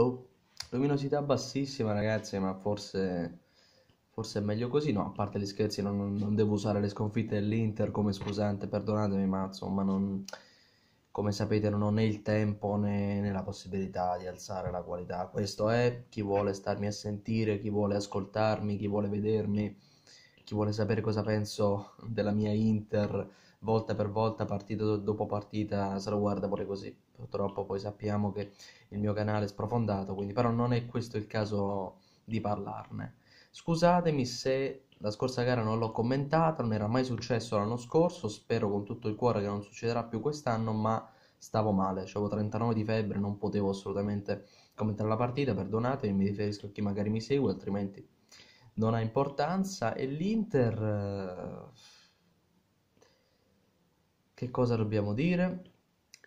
Boh, luminosità bassissima ragazzi, ma forse, forse è meglio così. No, a parte gli scherzi, non, non devo usare le sconfitte dell'Inter come scusante, perdonatemi, ma insomma, non, come sapete non ho né il tempo né, né la possibilità di alzare la qualità. Questo è chi vuole starmi a sentire, chi vuole ascoltarmi, chi vuole vedermi chi vuole sapere cosa penso della mia Inter volta per volta, partita dopo partita, se lo guarda pure così. Purtroppo poi sappiamo che il mio canale è sprofondato, quindi però non è questo il caso di parlarne. Scusatemi se la scorsa gara non l'ho commentata, non era mai successo l'anno scorso, spero con tutto il cuore che non succederà più quest'anno, ma stavo male, avevo 39 di febbre, non potevo assolutamente commentare la partita, perdonatemi, mi riferisco a chi magari mi segue, altrimenti non ha importanza e l'Inter eh, che cosa dobbiamo dire?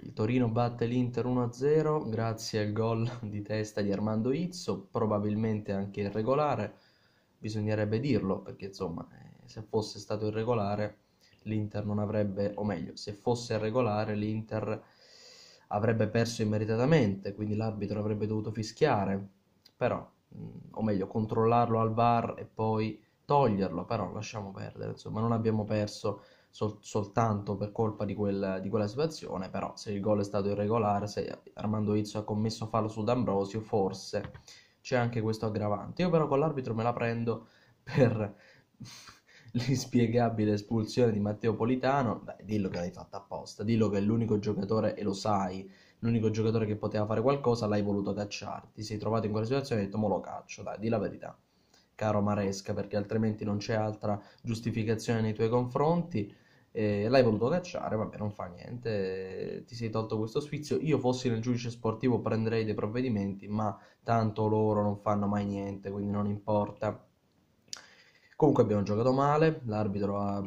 Il Torino batte l'Inter 1-0 grazie al gol di testa di Armando Izzo, probabilmente anche irregolare, bisognerebbe dirlo perché insomma eh, se fosse stato irregolare l'Inter non avrebbe, o meglio, se fosse irregolare l'Inter avrebbe perso immeritatamente, quindi l'arbitro avrebbe dovuto fischiare, però o meglio controllarlo al VAR e poi toglierlo, però lasciamo perdere, insomma non abbiamo perso sol- soltanto per colpa di, quel, di, quella situazione, però se il gol è stato irregolare, se Armando Izzo ha commesso fallo su D'Ambrosio, forse c'è anche questo aggravante. Io però con l'arbitro me la prendo per l'inspiegabile espulsione di Matteo Politano, Beh, dillo che l'hai fatta apposta, dillo che è l'unico giocatore e lo sai l'unico giocatore che poteva fare qualcosa, l'hai voluto cacciare. Ti sei trovato in quella situazione e hai detto, mo lo caccio, dai, di la verità, caro Maresca, perché altrimenti non c'è altra giustificazione nei tuoi confronti. Eh, l'hai voluto cacciare, vabbè, non fa niente, ti sei tolto questo sfizio. Io fossi nel giudice sportivo prenderei dei provvedimenti, ma tanto loro non fanno mai niente, quindi non importa. Comunque abbiamo giocato male, l'arbitro ha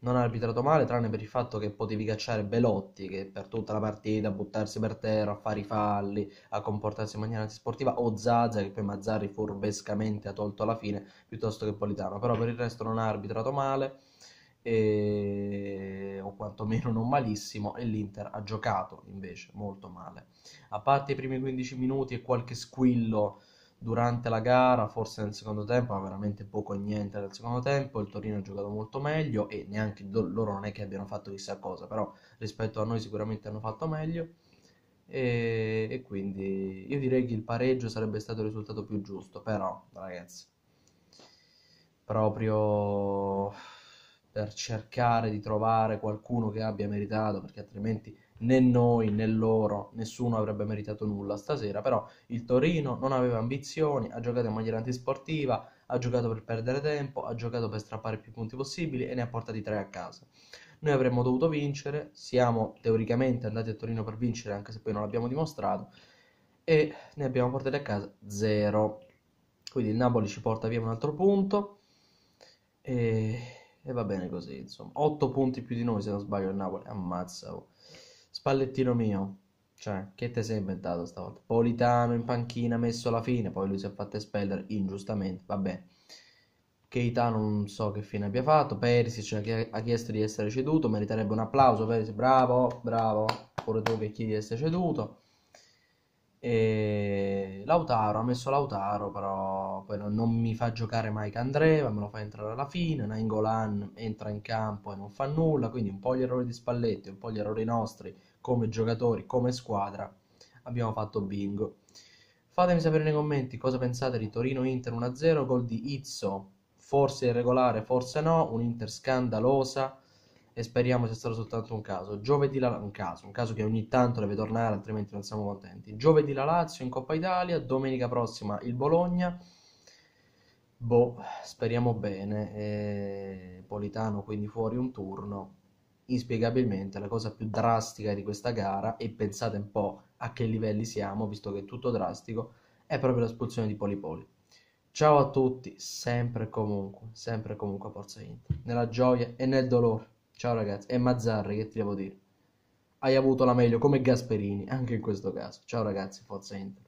non ha arbitrato male, tranne per il fatto che potevi cacciare Belotti, che per tutta la partita a buttarsi per terra, a fare i falli, a comportarsi in maniera antisportiva, o Zaza, che poi Mazzarri furbescamente ha tolto alla fine, piuttosto che Politano. Però per il resto non ha arbitrato male, e... o quantomeno non malissimo, e l'Inter ha giocato invece molto male. A parte i primi 15 minuti e qualche squillo durante la gara, forse nel secondo tempo, ma veramente poco e niente nel secondo tempo. Il Torino ha giocato molto meglio e neanche loro non è che abbiano fatto chissà cosa, però rispetto a noi sicuramente hanno fatto meglio. E, e quindi io direi che il pareggio sarebbe stato il risultato più giusto, però ragazzi, proprio per cercare di trovare qualcuno che abbia meritato, perché altrimenti né noi né loro, nessuno avrebbe meritato nulla stasera, però il Torino non aveva ambizioni, ha giocato in maniera antisportiva, ha giocato per perdere tempo, ha giocato per strappare più punti possibili e ne ha portati tre a casa. Noi avremmo dovuto vincere, siamo teoricamente andati a Torino per vincere, anche se poi non l'abbiamo dimostrato, e ne abbiamo portati a casa zero. Quindi il Napoli ci porta via un altro punto e, e va bene così, insomma. 8 punti più di noi, se non sbaglio, il Napoli, ammazza. Spallettino mio. Cioè, che te sei inventato stavolta? Politano in panchina messo alla fine, poi lui si è fatto espellere ingiustamente, vabbè. Keita non so che fine abbia fatto, Perisic ha chiesto di essere ceduto, meriterebbe un applauso, Perisic, bravo, bravo, pure tu che chiedi di essere ceduto. E Lautaro ha messo Lautaro, però poi non, non mi fa giocare Mike Candreva, me lo fa entrare alla fine. Nainggolan entra in campo e non fa nulla. Quindi, un po' gli errori di Spalletti, un po' gli errori nostri come giocatori, come squadra. Abbiamo fatto bingo. Fatemi sapere nei commenti cosa pensate di Torino-Inter 1-0, gol di Izzo, forse irregolare, forse no, un Inter scandalosa e speriamo sia stato soltanto un caso. Giovedì la un caso, un caso che ogni tanto deve tornare, altrimenti non siamo contenti. Giovedì la Lazio in Coppa Italia, domenica prossima il Bologna. Boh, speriamo bene. E... Politano quindi fuori un turno. Inspiegabilmente la cosa più drastica di questa gara, e pensate un po' a che livelli siamo, visto che è tutto drastico, è proprio l'espulsione di Polipoli. Ciao a tutti, sempre e comunque, sempre e comunque Forza Inter, nella gioia e nel dolore. Ciao ragazzi, è Mazzarri, che ti devo dire? Hai avuto la meglio come Gasperini, anche in questo caso. Ciao ragazzi, forza Inter.